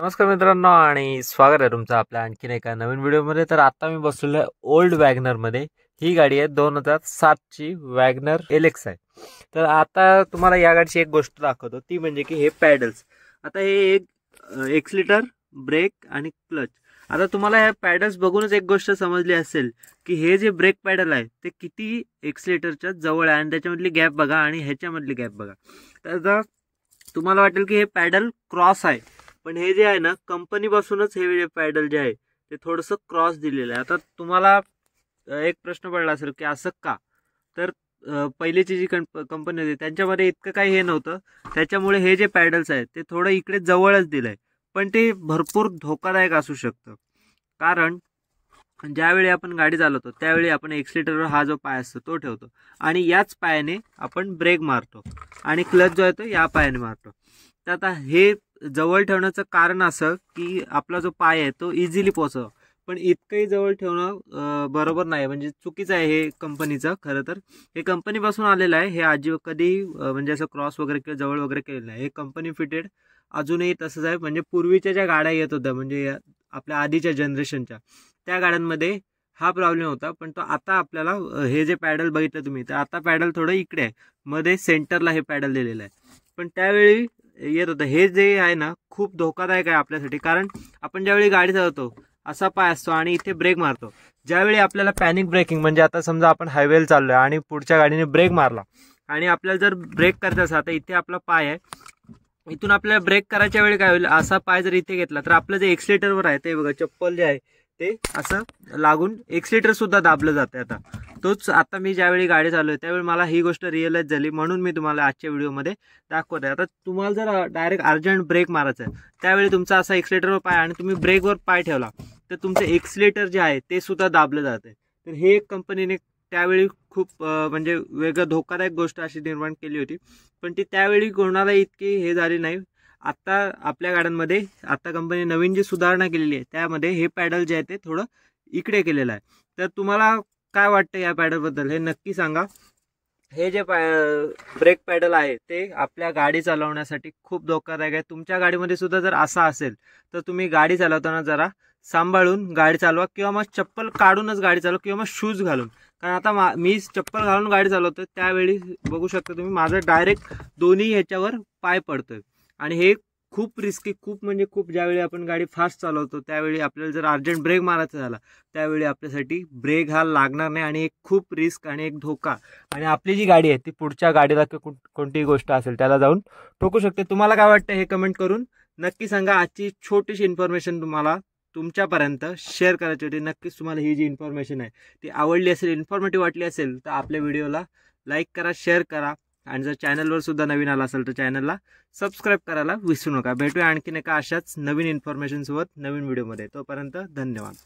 नमस्कार मित्रांनो आणि स्वागत आहे तुमचं आपल्या आणखीन एका नवीन व्हिडिओमध्ये तर आता मी बसलेलो आहे ओल्ड वॅगनरमध्ये ही गाडी आहे दोन हजार सातची वॅगनर एलेक्स आहे तर आता तुम्हाला या गाडीची एक गोष्ट दाखवतो ती म्हणजे की हे पॅडल्स आता हे एक लिटर ब्रेक आणि क्लच आता तुम्हाला हे पॅडल्स बघूनच एक गोष्ट समजली असेल की हे जे ब्रेक पॅडल आहे ते किती एक्स लिटरच्या जवळ आहे आणि त्याच्यामधली गॅप बघा आणि ह्याच्यामधली गॅप बघा तर तुम्हाला वाटेल की हे पॅडल क्रॉस आहे पण हे जे आहे ना कंपनीपासूनच हे पॅडल जे आहे ते थोडंसं क्रॉस दिलेलं आहे आता तुम्हाला एक प्रश्न पडला असेल की असं का तर पहिलेची जी कंप कंपनी होती त्यांच्यामध्ये इतकं काही हे नव्हतं त्याच्यामुळे हे जे पॅडल्स आहेत ते थोडं इकडे जवळच दिलं आहे पण ते भरपूर धोकादायक असू शकतं कारण ज्यावेळी आपण गाडी चालवतो त्यावेळी आपण एक्सिलेटरवर हा जो पाय असतो तो ठेवतो आणि याच पायाने आपण ब्रेक मारतो आणि क्लच जो आहे तो या पायाने मारतो तर आता हे जवळ ठेवण्याचं कारण असं की आपला जो पाय आहे तो इझिली पोचव पण इतकंही जवळ ठेवणं बरोबर नाही म्हणजे चुकीचं आहे हे कंपनीचं खरं तर हे कंपनीपासून आलेलं आहे हे आजी कधी म्हणजे असं क्रॉस वगैरे किंवा जवळ वगैरे केलेलं आहे हे कंपनी फिटेड अजूनही तसंच आहे म्हणजे पूर्वीच्या ज्या गाड्या येत होत्या म्हणजे आपल्या आधीच्या जनरेशनच्या त्या गाड्यांमध्ये हा प्रॉब्लेम होता पण तो आता आपल्याला हे जे पॅडल बघितलं तुम्ही तर आता पॅडल थोडं इकडे आहे मध्ये सेंटरला हे पॅडल दिलेलं आहे पण त्यावेळी येत होतं हे जे आहे ना खूप धोकादायक आहे आपल्यासाठी कारण आपण ज्यावेळी गाडी चालवतो असा पाय असतो आणि इथे ब्रेक मारतो ज्यावेळी आपल्याला पॅनिक ब्रेकिंग म्हणजे आता समजा आपण हायवेला चाललो आहे आणि पुढच्या गाडीने ब्रेक मारला आणि आपल्याला जर ब्रेक करायचा असा तर इथे आपला पाय आहे इथून आपल्याला ब्रेक करायच्या वेळी काय होईल असा पाय जर इथे घेतला तर आपलं जे एक्सिलेटरवर आहे ते बघा चप्पल जे आहे ते असं लागून सुद्धा दाबलं जातं आता तोच आता मी ज्यावेळी गाडी आहे त्यावेळी मला ही गोष्ट रिअलाईज झाली म्हणून मी तुम्हाला आजच्या व्हिडिओमध्ये दाखवत आहे आता तुम्हाला जर डायरेक्ट अर्जंट ब्रेक मारायचं आहे त्यावेळी तुमचा असा एक्सिलेटरवर पाय आणि तुम्ही ब्रेकवर पाय ठेवला तर तुमचं एक्सिलेटर जे आहे ते सुद्धा दाबलं जातं तर हे एक कंपनीने त्यावेळी खूप म्हणजे वेगळं धोकादायक गोष्ट अशी निर्माण केली होती पण ती त्यावेळी कोणाला इतकी हे झाली नाही आत्ता आपल्या गाड्यांमध्ये आत्ता कंपनी नवीन जी सुधारणा केलेली आहे त्यामध्ये हे पॅडल जे आहे ते थोडं इकडे केलेलं आहे तर तुम्हाला काय वाटतं या पॅडलबद्दल हे नक्की सांगा हे जे पॅ ब्रेक पॅडल आहे ते आपल्या गाडी चालवण्यासाठी खूप धोकादायक आहे तुमच्या गाडीमध्ये सुद्धा जर असा असेल तर तुम्ही गाडी चालवताना जरा सांभाळून गाडी चालवा किंवा मग चप्पल काढूनच गाडी चालवा किंवा मग शूज घालून कारण आता मा मी चप्पल घालून गाडी चालवतो त्यावेळी बघू शकता तुम्ही माझं डायरेक्ट दोन्ही ह्याच्यावर पाय पडतोय आणि हे खूप रिस्की खूप म्हणजे खूप ज्यावेळी आपण गाडी फास्ट चालवतो त्यावेळी आपल्याला जर अर्जंट ब्रेक मारायचा झाला त्यावेळी आपल्यासाठी ब्रेक हा लागणार नाही आणि एक खूप रिस्क आणि एक धोका आणि आपली जी गाडी आहे ती पुढच्या गाडीला किंवा कोणतीही गोष्ट असेल त्याला जाऊन ठोकू शकते तुम्हाला काय वाटतं हे कमेंट करून नक्की सांगा आजची छोटीशी इन्फॉर्मेशन तुम्हाला तुमच्यापर्यंत शेअर करायची होती नक्कीच तुम्हाला ही जी इन्फॉर्मेशन आहे ती आवडली असेल इन्फॉर्मेटिव्ह वाटली असेल तर आपल्या व्हिडिओला लाईक करा शेअर करा आणि जर चॅनलवर सुद्धा नवीन आला असेल तर चॅनलला सबस्क्राईब करायला विसरू नका भेटूया आणखीन एका अशाच नवीन इन्फॉर्मेशनसोबत नवीन व्हिडिओमध्ये तोपर्यंत धन्यवाद